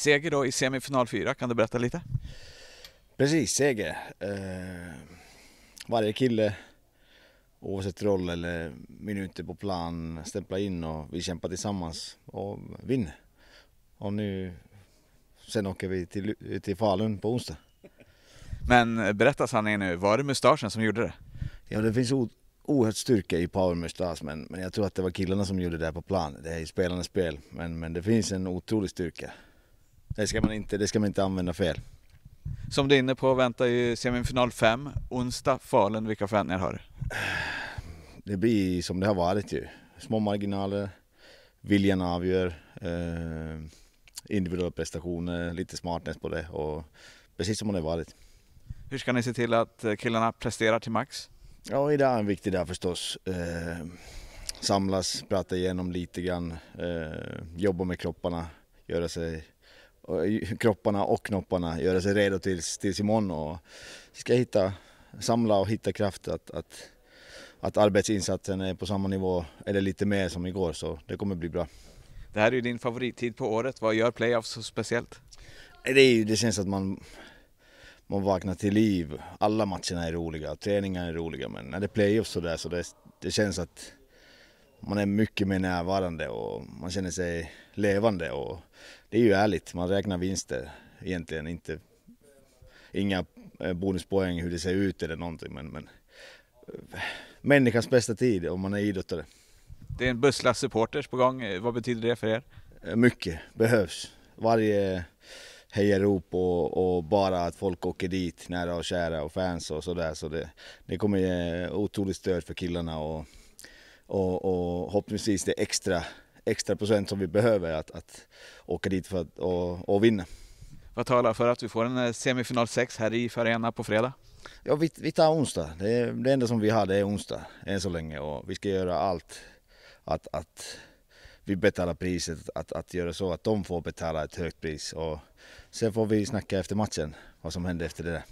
Seger då i semifinal 4, kan du berätta lite? Precis, seger. Eh, varje kille, oavsett roll eller minuter på plan, stämplar in och vi kämpar tillsammans och vinner. Och nu, sen åker vi till, till Falun på onsdag. Men berätta sanningen nu, var det mustaschen som gjorde det? Ja, det finns oerhört styrka i power mustasch, men, men jag tror att det var killarna som gjorde det på plan. Det är ju spelarnas spel, men, men det finns en otrolig styrka. Det ska man inte, det ska man inte använda fel. Som du är inne på väntar ju semifinal 5, onsdag, Falun. Vilka förväntningar har du? Det blir som det har varit ju. Små marginaler, viljan avgör, eh, individuella prestationer, lite smartness på det och precis som det har varit. Hur ska ni se till att eh, killarna presterar till max? Ja, idag är en viktig dag förstås. Eh, samlas, prata igenom lite grann, eh, jobba med kropparna, göra sig kropparna och knopparna, göra sig redo tills, tills imorgon. Och ska hitta, samla och hitta kraft att, att, att arbetsinsatsen är på samma nivå eller lite mer som igår så det kommer bli bra. Det här är ju din favorittid på året, vad gör playoff så speciellt? Det, är, det känns att man, man vaknar till liv. Alla matcherna är roliga, träningarna är roliga men när det är playoff så där så det, det känns att man är mycket mer närvarande och man känner sig levande och det är ju ärligt, man räknar vinster egentligen inte, inga eh, bonuspoäng hur det ser ut eller någonting men, men eh, människans bästa tid om man är idrottare. Det är en busslast supporters på gång, vad betyder det för er? Eh, mycket, behövs. Varje hejarop och, och bara att folk åker dit, nära och kära och fans och sådär. Så det, det kommer ge otroligt stöd för killarna och och, och hoppningsvis det extra, extra procent som vi behöver att, att åka dit för att och, och vinna. Vad talar för att vi får en eh, semifinal 6 här i Farena på fredag? Ja, vi, vi tar onsdag. Det, det enda som vi har det är onsdag än så länge och vi ska göra allt att, att vi betalar priset, att, att göra så att de får betala ett högt pris. Och sen får vi snacka efter matchen vad som händer efter det där.